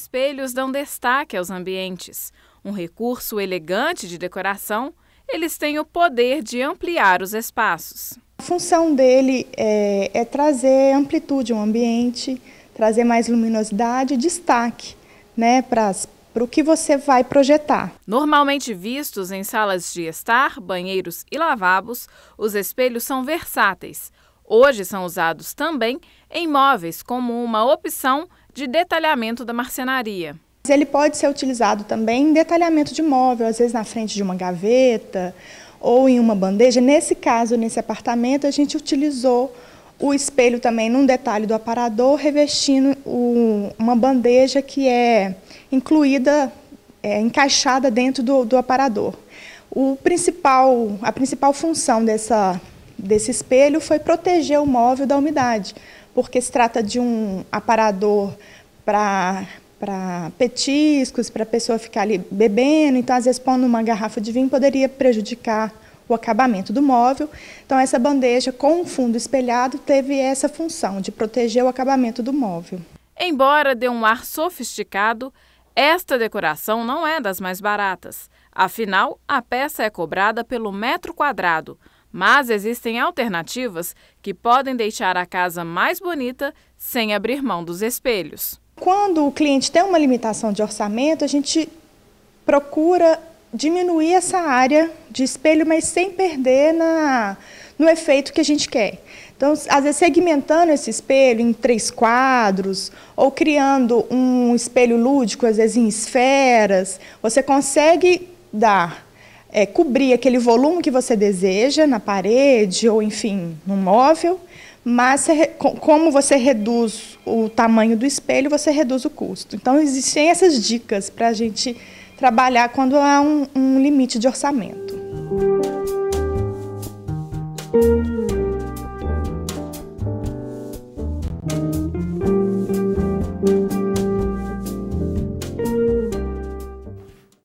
espelhos dão destaque aos ambientes. Um recurso elegante de decoração, eles têm o poder de ampliar os espaços. A função dele é, é trazer amplitude ao ambiente, trazer mais luminosidade e destaque né, para o que você vai projetar. Normalmente vistos em salas de estar, banheiros e lavabos, os espelhos são versáteis. Hoje são usados também em móveis como uma opção de detalhamento da marcenaria. Ele pode ser utilizado também em detalhamento de móvel, às vezes na frente de uma gaveta ou em uma bandeja. Nesse caso, nesse apartamento, a gente utilizou o espelho também num detalhe do aparador, revestindo o, uma bandeja que é incluída, é, encaixada dentro do, do aparador. O principal, a principal função dessa, desse espelho foi proteger o móvel da umidade, porque se trata de um aparador para para petiscos, para a pessoa ficar ali bebendo, então às vezes pondo uma garrafa de vinho poderia prejudicar o acabamento do móvel. Então essa bandeja com o fundo espelhado teve essa função de proteger o acabamento do móvel. Embora dê um ar sofisticado, esta decoração não é das mais baratas. Afinal, a peça é cobrada pelo metro quadrado. Mas existem alternativas que podem deixar a casa mais bonita sem abrir mão dos espelhos. Quando o cliente tem uma limitação de orçamento, a gente procura diminuir essa área de espelho, mas sem perder na, no efeito que a gente quer. Então, às vezes, segmentando esse espelho em três quadros, ou criando um espelho lúdico, às vezes em esferas, você consegue dar é, cobrir aquele volume que você deseja na parede ou, enfim, no móvel, mas como você reduz o tamanho do espelho, você reduz o custo. Então, existem essas dicas para a gente trabalhar quando há um, um limite de orçamento.